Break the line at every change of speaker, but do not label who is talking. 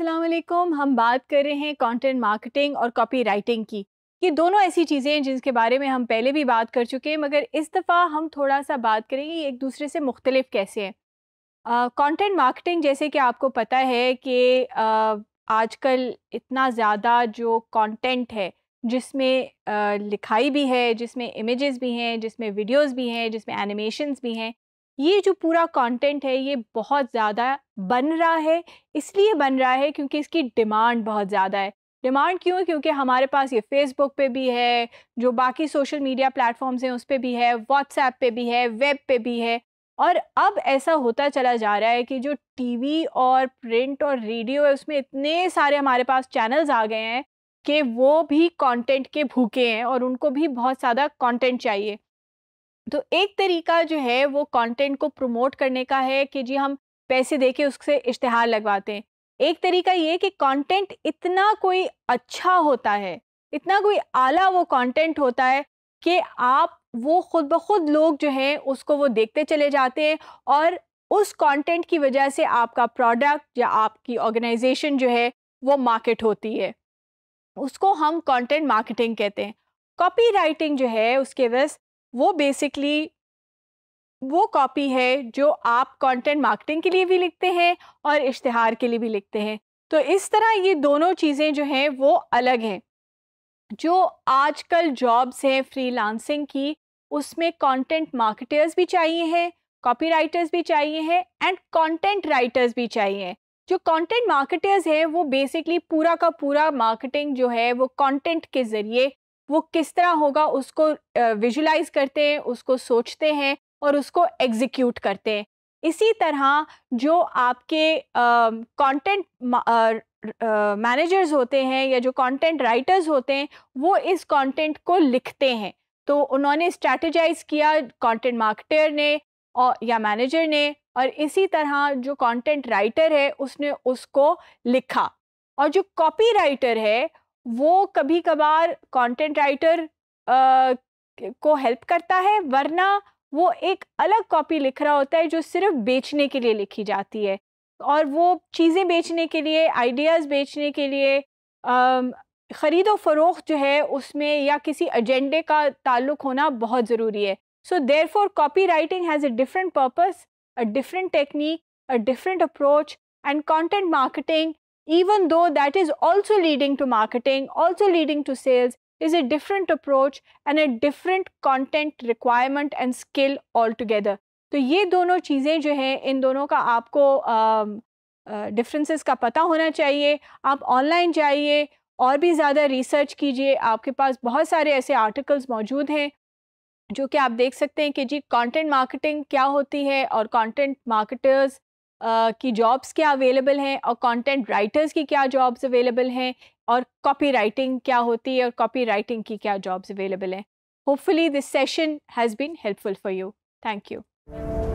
अस्सलाम हम बात कर रहे हैं कंटेंट मार्केटिंग और कॉपी राइटिंग की ये दोनों ऐसी चीज़ें हैं जिनके बारे में हम पहले भी बात कर चुके हैं मगर इस दफ़ा हम थोड़ा सा बात करेंगे एक दूसरे से मुख्तलिफ कैसे हैं कंटेंट मार्केटिंग जैसे कि आपको पता है कि आज आजकल इतना ज़्यादा जो कंटेंट है जिसमें लिखाई भी है जिसमें इमेजेस भी हैं जिसमें वीडियोस भी हैं जिसमें एनिमेशंस भी हैं ये जो पूरा कंटेंट है ये बहुत ज़्यादा बन रहा है इसलिए बन रहा है क्योंकि इसकी डिमांड बहुत ज़्यादा है डिमांड क्यों क्योंकि हमारे पास ये फेसबुक पे भी है जो बाकी सोशल मीडिया प्लेटफॉर्म्स हैं उस पर भी है व्हाट्सएप पे भी है वेब पे भी है और अब ऐसा होता चला जा रहा है कि जो टीवी और प्रिंट और रेडियो है उसमें इतने सारे हमारे पास चैनल्स आ गए हैं कि वो भी कंटेंट के भूखे हैं और उनको भी बहुत ज़्यादा कंटेंट चाहिए तो एक तरीका जो है वो कंटेंट को प्रमोट करने का है कि जी हम पैसे दे के उससे इश्तहार लगवाते हैं एक तरीका ये कि कंटेंट इतना कोई अच्छा होता है इतना कोई आला वो कंटेंट होता है कि आप वो खुद ब खुद लोग जो हैं उसको वो देखते चले जाते हैं और उस कंटेंट की वजह से आपका प्रोडक्ट या आपकी ऑर्गेनाइजेशन जो है वो मार्केट होती है उसको हम कंटेंट मार्केटिंग कहते हैं कॉपी राइटिंग जो है उसके बस वो बेसिकली वो कॉपी है जो आप कंटेंट मार्केटिंग के लिए भी लिखते हैं और इश्तहार के लिए भी लिखते हैं तो इस तरह ये दोनों चीज़ें जो हैं वो अलग हैं जो आजकल जॉब्स हैं फ्रीलांसिंग की उसमें कंटेंट मार्केटर्स भी चाहिए हैं कॉपी राइटर्स भी चाहिए हैं एंड कंटेंट राइटर्स भी चाहिए जो कंटेंट मार्केटर्स हैं वो बेसिकली पूरा का पूरा मार्केटिंग जो है वो कंटेंट के ज़रिए वो किस तरह होगा उसको विजुलाइज करते हैं उसको सोचते हैं और उसको एग्जीक्यूट करते हैं इसी तरह जो आपके कंटेंट मैनेजर्स होते हैं या जो कंटेंट राइटर्स होते हैं वो इस कंटेंट को लिखते हैं तो उन्होंने स्ट्रेटजाइज किया कंटेंट मार्केटर ने और या मैनेजर ने और इसी तरह जो कंटेंट राइटर है उसने उसको लिखा और जो कॉपी राइटर है वो कभी कभार कंटेंट राइटर को हेल्प करता है वरना वो एक अलग कॉपी लिख रहा होता है जो सिर्फ बेचने के लिए लिखी जाती है और वो चीज़ें बेचने के लिए आइडियाज़ बेचने के लिए ख़रीदो फ़रोख फरोख्त जो है उसमें या किसी एजेंडे का ताल्लुक होना बहुत ज़रूरी है so therefore copy writing has a different purpose a different technique a different approach and content marketing even though that is also leading to marketing, also leading to sales, is a different approach and a different content requirement and skill altogether. तो ये दोनों चीज़ें जो हैं इन दोनों का आपको differences का पता होना चाहिए आप ऑनलाइन जाइए और भी ज़्यादा रिसर्च कीजिए आपके पास बहुत सारे ऐसे आर्टिकल्स मौजूद हैं जो कि आप देख सकते हैं कि जी कंटेंट मार्केटिंग क्या होती है और कंटेंट मार्केटर्स की जॉब्स क्या अवेलेबल हैं और कंटेंट राइटर्स की क्या जॉब्स अवेलेबल हैं और कॉपी राइटिंग क्या होती है और कॉपी राइटिंग की क्या जॉब्स अवेलेबल हैं hopefully this session has been helpful for you thank you